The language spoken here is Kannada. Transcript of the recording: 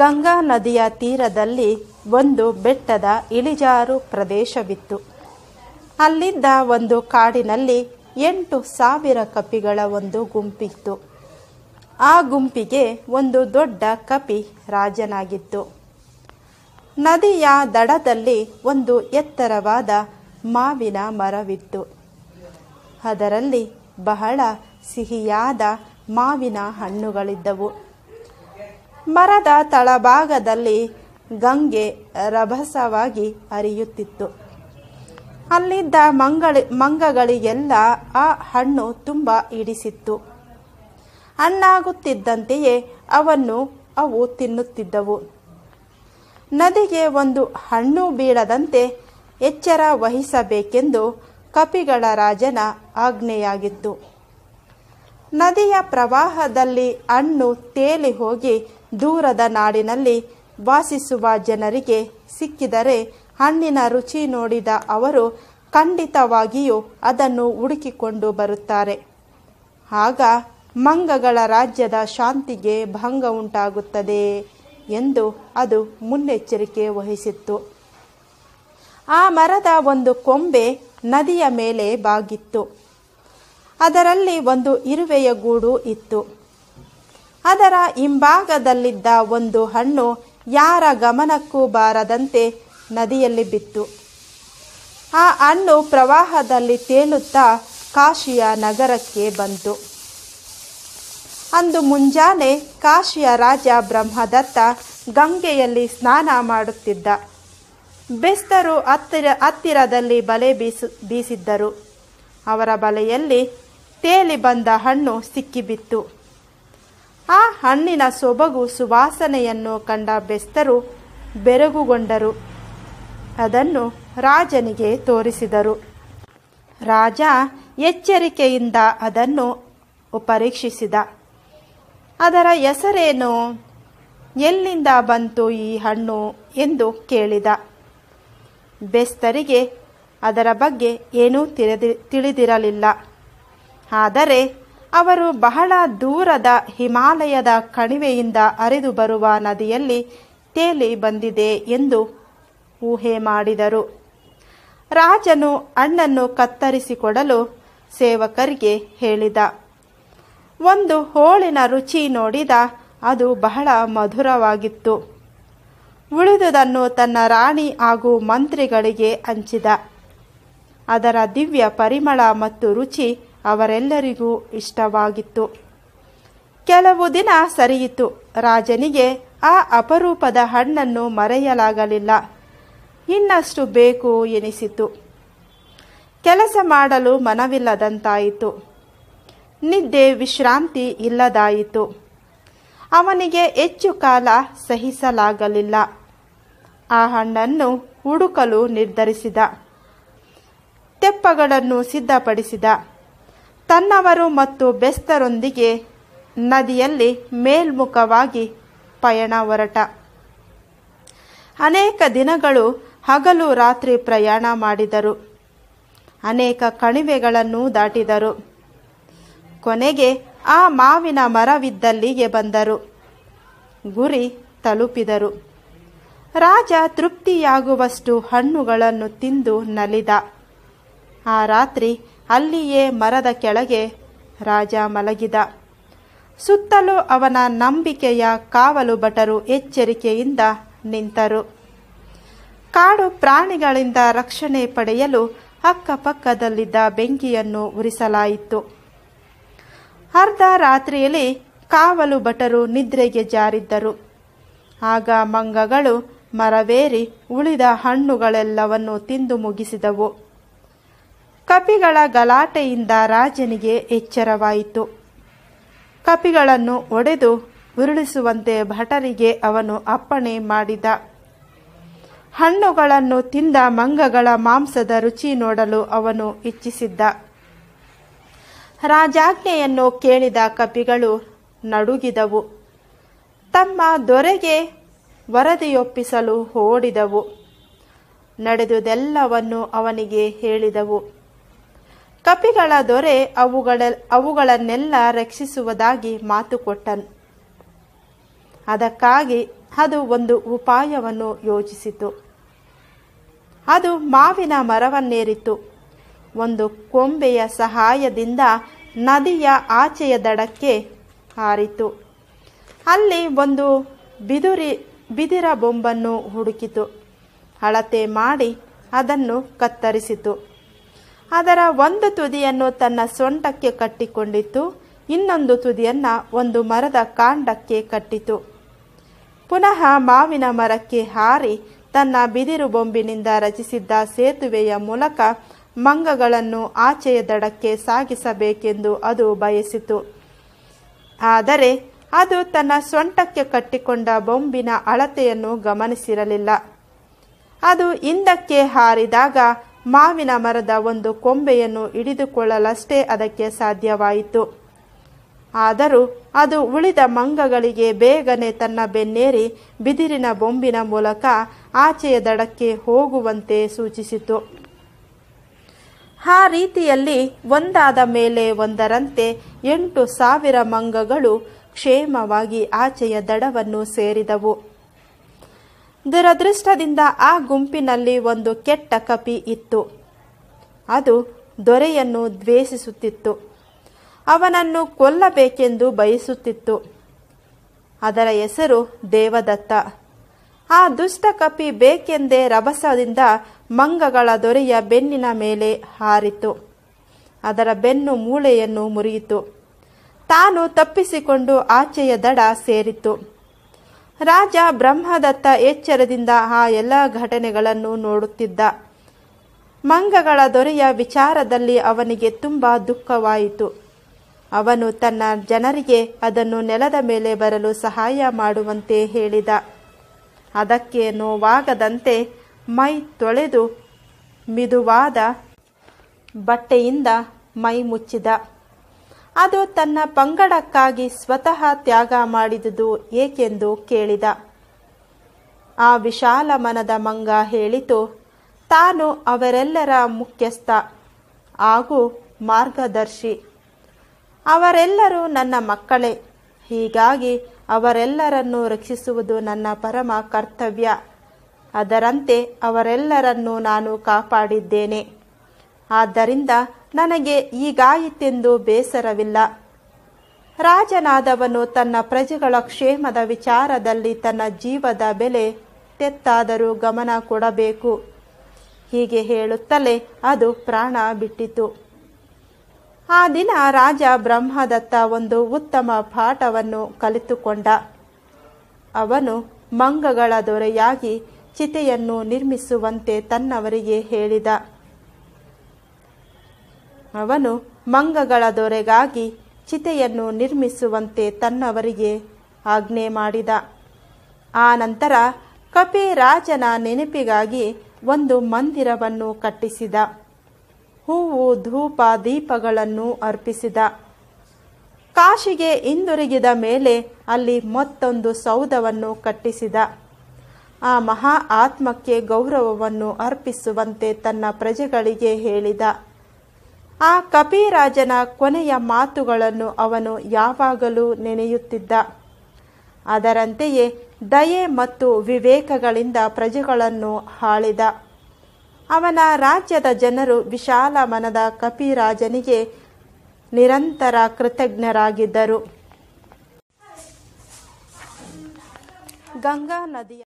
ಗಂಗಾ ನದಿಯ ತೀರದಲ್ಲಿ ಒಂದು ಬೆಟ್ಟದ ಇಳಿಜಾರು ಪ್ರದೇಶವಿತ್ತು ಅಲ್ಲಿದ್ದ ಒಂದು ಕಾಡಿನಲ್ಲಿ ಎಂಟು ಸಾವಿರ ಕಪಿಗಳ ಒಂದು ಗುಂಪಿತ್ತು ಆ ಗುಂಪಿಗೆ ಒಂದು ದೊಡ್ಡ ಕಪಿ ರಾಜನಾಗಿತ್ತು ನದಿಯ ದಡದಲ್ಲಿ ಒಂದು ಎತ್ತರವಾದ ಮಾವಿನ ಮರವಿತ್ತು ಅದರಲ್ಲಿ ಬಹಳ ಸಿಹಿಯಾದ ಮಾವಿನ ಹಣ್ಣುಗಳಿದ್ದವು ಮರದ ತಳಭಾಗದಲ್ಲಿ ಗಂಗೆ ರಭಸವಾಗಿ ಹರಿಯುತ್ತಿತ್ತು ಅಲ್ಲಿದ್ದ ಮಂಗಳ ಮಂಗಗಳಿಗೆಲ್ಲ ಆ ಹಣ್ಣು ತುಂಬ ಇಡಿಸಿತ್ತು ಹಣ್ಣಾಗುತ್ತಿದ್ದಂತೆಯೇ ಅವನ್ನು ಅವು ತಿನ್ನುತ್ತಿದ್ದವು ನದಿಗೆ ಒಂದು ಹಣ್ಣು ಬೀಳದಂತೆ ಎಚ್ಚರ ವಹಿಸಬೇಕೆಂದು ಕಪಿಗಳ ರಾಜನ ಆಜ್ಞೆಯಾಗಿತ್ತು ನದಿಯ ಪ್ರವಾಹದಲ್ಲಿ ಹಣ್ಣು ತೇಲಿ ಹೋಗಿ ದೂರದ ನಾಡಿನಲ್ಲಿ ವಾಸಿಸುವ ಜನರಿಗೆ ಸಿಕ್ಕಿದರೆ ಹಣ್ಣಿನ ರುಚಿ ನೋಡಿದ ಅವರು ಖಂಡಿತವಾಗಿಯೂ ಅದನ್ನು ಹುಡುಕಿಕೊಂಡು ಬರುತ್ತಾರೆ ಆಗ ಮಂಗಗಳ ರಾಜ್ಯದ ಶಾಂತಿಗೆ ಭಂಗ ಉಂಟಾಗುತ್ತದೆ ಎಂದು ಅದು ಮುನ್ನೆಚ್ಚರಿಕೆ ವಹಿಸಿತ್ತು ಆ ಮರದ ಒಂದು ಕೊಂಬೆ ನದಿಯ ಮೇಲೆ ಬಾಗಿತ್ತು ಅದರಲ್ಲಿ ಒಂದು ಇರುವೆಯ ಗೂಡು ಇತ್ತು ಅದರ ಹಿಂಭಾಗದಲ್ಲಿದ್ದ ಒಂದು ಹಣ್ಣು ಯಾರ ಗಮನಕ್ಕೂ ಬಾರದಂತೆ ನದಿಯಲ್ಲಿ ಬಿತ್ತು ಆ ಹಣ್ಣು ಪ್ರವಾಹದಲ್ಲಿ ತೇಲುತ್ತಾ ಕಾಶಿಯ ನಗರಕ್ಕೆ ಬಂತು ಅಂದು ಮುಂಜಾನೆ ಕಾಶಿಯ ರಾಜ ಬ್ರಹ್ಮದತ್ತ ಗಂಗೆಯಲ್ಲಿ ಸ್ನಾನ ಮಾಡುತ್ತಿದ್ದ ಬೆಸ್ತರು ಹತ್ತಿರ ಹತ್ತಿರದಲ್ಲಿ ಬಲೆ ಬೀಸು ಬೀಸಿದ್ದರು ಅವರ ಬಲೆಯಲ್ಲಿ ತೇಲಿ ಬಂದ ಹಣ್ಣು ಸಿಕ್ಕಿಬಿತ್ತು ಆ ಹಣ್ಣಿನ ಸೊಬಗು ಸುವಾಸನೆಯನ್ನು ಕಂಡ ಬೆಸ್ತರು ಬೆರಗುಗೊಂಡರು ಅದನ್ನು ರಾಜನಿಗೆ ತೋರಿಸಿದರು ರಾಜ ಎಚ್ಚರಿಕೆಯಿಂದ ಅದನ್ನು ಪರೀಕ್ಷಿಸಿದ ಅದರ ಹೆಸರೇನು ಎಲ್ಲಿಂದ ಬಂತು ಈ ಹಣ್ಣು ಎಂದು ಕೇಳಿದ ಬೆಸ್ತರಿಗೆ ಅದರ ಬಗ್ಗೆ ಏನೂ ತಿಳಿದಿ ತಿಳಿದಿರಲಿಲ್ಲ ಆದರೆ ಅವರು ಬಹಳ ದೂರದ ಹಿಮಾಲಯದ ಕಣಿವೆಯಿಂದ ಅರಿದು ಬರುವ ನದಿಯಲ್ಲಿ ತೇಲಿ ಬಂದಿದೆ ಎಂದು ಊಹೆ ಮಾಡಿದರು ರಾಜನು ಅಣ್ಣನ್ನು ಕತ್ತರಿಸಿಕೊಡಲು ಸೇವಕರಿಗೆ ಹೇಳಿದ ಒಂದು ಹೋಳಿನ ರುಚಿ ನೋಡಿದ ಅದು ಬಹಳ ಮಧುರವಾಗಿತ್ತು ಉಳಿದುದನ್ನು ತನ್ನ ರಾಣಿ ಹಾಗೂ ಮಂತ್ರಿಗಳಿಗೆ ಹಂಚಿದ ಅದರ ದಿವ್ಯ ಪರಿಮಳ ಮತ್ತು ರುಚಿ ಅವರೆಲ್ಲರಿಗೂ ಇಷ್ಟವಾಗಿತ್ತು ಕೆಲವು ದಿನ ಸರಿಯಿತು ರಾಜನಿಗೆ ಆ ಅಪರೂಪದ ಹಣ್ಣನ್ನು ಮರೆಯಲಾಗಲಿಲ್ಲ ಇನ್ನಷ್ಟು ಬೇಕು ಎನಿಸಿತು ಕೆಲಸ ಮಾಡಲು ಮನವಿಲ್ಲದಂತಾಯಿತು ನಿದ್ದೆ ವಿಶ್ರಾಂತಿ ಇಲ್ಲದಾಯಿತು ಅವನಿಗೆ ಹೆಚ್ಚು ಕಾಲ ಸಹಿಸಲಾಗಲಿಲ್ಲ ಆ ಹಣ್ಣನ್ನು ಹುಡುಕಲು ನಿರ್ಧರಿಸಿದ ತೆಪ್ಪಗಳನ್ನು ಸಿದ್ಧಪಡಿಸಿದ ತನ್ನವರು ಮತ್ತು ಬೆಸ್ತರೊಂದಿಗೆ ನದಿಯಲ್ಲಿ ಮೇಲ್ಮುಖವಾಗಿ ಪಯಣ ಹೊರಟ ಅನೇಕ ದಿನಗಳು ಹಗಲು ರಾತ್ರಿ ಪ್ರಯಾಣ ಮಾಡಿದರು ಅನೇಕ ಕಣಿವೆಗಳನ್ನು ದಾಟಿದರು ಕೊನೆಗೆ ಆ ಮಾವಿನ ಮರವಿದ್ದಲ್ಲಿಗೆ ಬಂದರು ಗುರಿ ತಲುಪಿದರು ರಾಜ ತೃಪ್ತಿಯಾಗುವಷ್ಟು ಹಣ್ಣುಗಳನ್ನು ತಿಂದು ನಲಿದ ಆ ರಾತ್ರಿ ಅಲ್ಲಿಯೇ ಮರದ ಕೆಳಗೆ ರಾಜ ಮಲಗಿದ ಸುತ್ತಲೂ ಅವನ ನಂಬಿಕೆಯ ಕಾವಲು ಭಟರು ಎಚ್ಚರಿಕೆಯಿಂದ ನಿಂತರು ಕಾಡು ಪ್ರಾಣಿಗಳಿಂದ ರಕ್ಷಣೆ ಪಡೆಯಲು ಅಕ್ಕಪಕ್ಕದಲ್ಲಿದ್ದ ಬೆಂಕಿಯನ್ನು ಉರಿಸಲಾಯಿತು ಅರ್ಧ ರಾತ್ರಿಯಲ್ಲಿ ಕಾವಲು ಭಟರು ನಿದ್ರೆಗೆ ಜಾರಿದ್ದರು ಆಗ ಮಂಗಗಳು ಮರವೇರಿ ಉಳಿದ ಹಣ್ಣುಗಳೆಲ್ಲವನ್ನು ತಿಂದು ಮುಗಿಸಿದವು ಕಪಿಗಳ ಗಲಾಟೆಯಿಂದ ರಾಜನಿಗೆ ಎಚ್ಚರವಾಯಿತು ಕಪಿಗಳನ್ನು ಒಡೆದು ಉರುಳಿಸುವಂತೆ ಭಟರಿಗೆ ಅವನು ಅಪ್ಪಣೆ ಮಾಡಿದ ಹಣ್ಣುಗಳನ್ನು ತಿಂದ ಮಂಗಗಳ ಮಾಂಸದ ರುಚಿ ನೋಡಲು ಅವನು ಇಚ್ಛಿಸಿದ್ದ ರಾಜಾಜ್ಞೆಯನ್ನು ಕೇಳಿದ ಕಪಿಗಳು ನಡುಗಿದವು ತಮ್ಮ ದೊರೆಗೆ ವರದಿಯೊಪ್ಪಿಸಲು ಓಡಿದವು ನಡೆದುದೆಲ್ಲವನ್ನು ಅವನಿಗೆ ಹೇಳಿದವು ಕಪಿಗಳ ದೊರೆ ಅವುಗಳ ಅವುಗಳನ್ನೆಲ್ಲ ರಕ್ಷಿಸುವುದಾಗಿ ಮಾತು ಕೊಟ್ಟನು ಅದಕ್ಕಾಗಿ ಅದು ಒಂದು ಉಪಾಯವನ್ನು ಯೋಚಿಸಿತು ಅದು ಮಾವಿನ ಮರವನ್ನೇರಿತು ಒಂದು ಕೊಂಬೆಯ ಸಹಾಯದಿಂದ ನದಿಯ ಆಚೆಯ ದಡಕ್ಕೆ ಹಾರಿತು ಅಲ್ಲಿ ಒಂದು ಬಿದುರಿ ಬಿದಿರ ಬೊಂಬನ್ನು ಹುಡುಕಿತು ಅಳತೆ ಮಾಡಿ ಅದನ್ನು ಕತ್ತರಿಸಿತು ಅದರ ಒಂದು ತುದಿಯನ್ನು ತನ್ನ ಸೊಂಟಕ್ಕೆ ಕಟ್ಟಿಕೊಂಡಿತು ಇನ್ನೊಂದು ತುದಿಯನ್ನು ಒಂದು ಮರದ ಕಾಂಡಕ್ಕೆ ಕಟ್ಟಿತು ಪುನಃ ಮಾವಿನ ಮರಕ್ಕೆ ಹಾರಿ ತನ್ನ ಬಿದಿರು ಬೊಂಬಿನಿಂದ ರಚಿಸಿದ್ದ ಸೇತುವೆಯ ಮೂಲಕ ಮಂಗಗಳನ್ನು ಆಚೆಯ ದಡಕ್ಕೆ ಸಾಗಿಸಬೇಕೆಂದು ಅದು ಬಯಸಿತು ಆದರೆ ಅದು ತನ್ನ ಸೊಂಟಕ್ಕೆ ಕಟ್ಟಿಕೊಂಡ ಬೊಂಬಿನ ಅಳತೆಯನ್ನು ಗಮನಿಸಿರಲಿಲ್ಲ ಅದು ಹಿಂದಕ್ಕೆ ಹಾರಿದಾಗ ಮಾವಿನ ಮರದ ಒಂದು ಕೊಂಬೆಯನ್ನು ಹಿಡಿದುಕೊಳ್ಳಲಷ್ಟೇ ಅದಕ್ಕೆ ಸಾಧ್ಯವಾಯಿತು ಆದರೂ ಅದು ಉಳಿದ ಮಂಗಗಳಿಗೆ ಬೇಗನೆ ತನ್ನ ಬೆನ್ನೇರಿ ಬಿದಿರಿನ ಬೊಂಬಿನ ಮೂಲಕ ಆಚೆಯ ದಡಕ್ಕೆ ಹೋಗುವಂತೆ ಸೂಚಿಸಿತು ಆ ರೀತಿಯಲ್ಲಿ ಒಂದಾದ ಮೇಲೆ ಒಂದರಂತೆ ಎಂಟು ಸಾವಿರ ಮಂಗಗಳು ಕ್ಷೇಮವಾಗಿ ಆಚೆಯ ದಡವನ್ನು ಸೇರಿದವು ದುರದೃಷ್ಟದಿಂದ ಆ ಗುಂಪಿನಲ್ಲಿ ಒಂದು ಕೆಟ್ಟ ಕಪಿ ಇತ್ತು ಅದು ದೊರೆಯನ್ನು ದ್ವೇಷಿಸುತ್ತಿತ್ತು ಅವನನ್ನು ಕೊಲ್ಲಬೇಕೆಂದು ಬಯಸುತ್ತಿತ್ತು ಅದರ ಹೆಸರು ದೇವದತ್ತ ಆ ದುಷ್ಟ ಕಪಿ ಬೇಕೆಂದೇ ರಭಸದಿಂದ ಮಂಗಗಳ ದೊರೆಯ ಬೆನ್ನಿನ ಮೇಲೆ ಹಾರಿತು ಅದರ ಬೆನ್ನು ಮೂಳೆಯನ್ನು ಮುರಿಯಿತು ತಾನು ತಪ್ಪಿಸಿಕೊಂಡು ಆಚೆಯ ದಡ ಸೇರಿತು ರಾಜ ಬ್ರಹ್ಮದತ್ತ ಎಚ್ಚರದಿಂದ ಆ ಎಲ್ಲ ಘಟನೆಗಳನ್ನು ನೋಡುತ್ತಿದ್ದ ಮಂಗಗಳ ದೊರೆಯ ವಿಚಾರದಲ್ಲಿ ಅವನಿಗೆ ತುಂಬ ದುಃಖವಾಯಿತು ಅವನು ತನ್ನ ಜನರಿಗೆ ಅದನ್ನು ನೆಲದ ಮೇಲೆ ಬರಲು ಸಹಾಯ ಮಾಡುವಂತೆ ಹೇಳಿದ ಅದಕ್ಕೆ ನೋವಾಗದಂತೆ ಮೈ ತೊಳೆದು ಮಿದುವಾದ ಬಟ್ಟೆಯಿಂದ ಮೈ ಮುಚ್ಚಿದ ಅದು ತನ್ನ ಪಂಗಡಕ್ಕಾಗಿ ಸ್ವತಃ ತ್ಯಾಗ ಮಾಡಿದುದು ಏಕೆಂದು ಕೇಳಿದ ಆ ವಿಶಾಲ ಮನದ ಮಂಗ ಹೇಳಿತು ತಾನು ಅವರೆಲ್ಲರ ಮುಖ್ಯಸ್ಥ ಹಾಗೂ ಮಾರ್ಗದರ್ಶಿ ಅವರೆಲ್ಲರೂ ನನ್ನ ಮಕ್ಕಳೇ ಹೀಗಾಗಿ ಅವರೆಲ್ಲರನ್ನು ರಕ್ಷಿಸುವುದು ನನ್ನ ಪರಮ ಕರ್ತವ್ಯ ಅದರಂತೆ ಅವರೆಲ್ಲರನ್ನು ನಾನು ಕಾಪಾಡಿದ್ದೇನೆ ಆದ್ದರಿಂದ ನನಗೆ ಈಗಾಯಿತೆಂದು ಬೇಸರವಿಲ್ಲ ರಾಜನಾದವನು ತನ್ನ ಪ್ರಜೆಗಳ ಕ್ಷೇಮದ ವಿಚಾರದಲ್ಲಿ ತನ್ನ ಜೀವದ ಬೆಲೆ ತೆತ್ತಾದರೂ ಗಮನ ಕೊಡಬೇಕು ಹೀಗೆ ಹೇಳುತ್ತಲೇ ಅದು ಪ್ರಾಣ ಬಿಟ್ಟಿತು ಆ ದಿನ ರಾಜ ಬ್ರಹ್ಮದತ್ತ ಒಂದು ಉತ್ತಮ ಪಾಠವನ್ನು ಕಲಿತುಕೊಂಡ ಅವನು ಮಂಗಗಳ ದೊರೆಯಾಗಿ ಚಿತೆಯನ್ನು ನಿರ್ಮಿಸುವಂತೆ ತನ್ನವರಿಗೆ ಹೇಳಿದ ಅವನು ಮಂಗಗಳ ದೊರೆಗಾಗಿ ಚಿತೆಯನ್ನು ನಿರ್ಮಿಸುವಂತೆ ತನ್ನವರಿಗೆ ಆಜ್ಞೆ ಮಾಡಿದ ಆ ನಂತರ ಕಪಿ ರಾಜನ ನೆನಪಿಗಾಗಿ ಒಂದು ಮಂದಿರವನ್ನು ಕಟ್ಟಿಸಿದ ಹೂವು ಧೂಪ ದೀಪಗಳನ್ನು ಅರ್ಪಿಸಿದ ಕಾಶಿಗೆ ಹಿಂದಿರುಗಿದ ಮೇಲೆ ಅಲ್ಲಿ ಮತ್ತೊಂದು ಸೌಧವನ್ನು ಕಟ್ಟಿಸಿದ ಆ ಮಹಾ ಆತ್ಮಕ್ಕೆ ಗೌರವವನ್ನು ಅರ್ಪಿಸುವಂತೆ ತನ್ನ ಪ್ರಜೆಗಳಿಗೆ ಹೇಳಿದ ಆ ಕಪಿರಾಜನ ಕೊನೆಯ ಮಾತುಗಳನ್ನು ಅವನು ಯಾವಾಗಲೂ ನೆನೆಯುತ್ತಿದ್ದ ಅದರಂತೆಯೇ ದಯೆ ಮತ್ತು ವಿವೇಕಗಳಿಂದ ಪ್ರಜೆಗಳನ್ನು ಹಾಳಿದ ಅವನ ರಾಜ್ಯದ ಜನರು ವಿಶಾಲ ಮನದ ಕಪಿರಾಜನಿಗೆ ನಿರಂತರ ಕೃತಜ್ಞರಾಗಿದ್ದರು ಗಂಗಾ ನದಿಯ